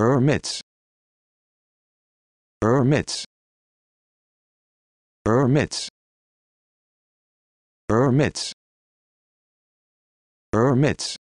Ermits. Ermits. Ermits. Ermits. Ermits.